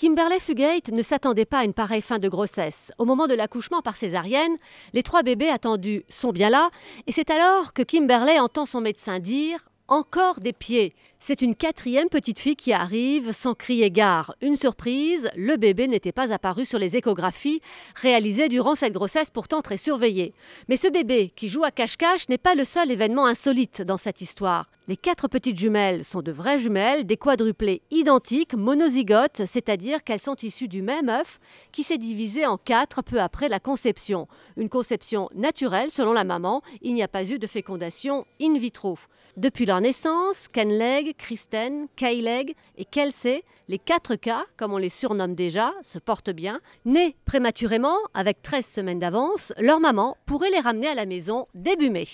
Kimberley Fugate ne s'attendait pas à une pareille fin de grossesse. Au moment de l'accouchement par césarienne, les trois bébés attendus sont bien là, et c'est alors que Kimberley entend son médecin dire encore des pieds. C'est une quatrième petite fille qui arrive sans crier gare. Une surprise, le bébé n'était pas apparu sur les échographies réalisées durant cette grossesse pourtant très surveillée. Mais ce bébé qui joue à cache-cache n'est pas le seul événement insolite dans cette histoire. Les quatre petites jumelles sont de vraies jumelles, des quadruplés identiques, monozygotes, c'est-à-dire qu'elles sont issues du même œuf qui s'est divisé en quatre peu après la conception. Une conception naturelle selon la maman, il n'y a pas eu de fécondation in vitro. Depuis leur naissance, Kenleg, Kristen, Kaileg et Kelsey, les quatre cas, comme on les surnomme déjà, se portent bien. Nés prématurément, avec 13 semaines d'avance, leur maman pourrait les ramener à la maison début mai.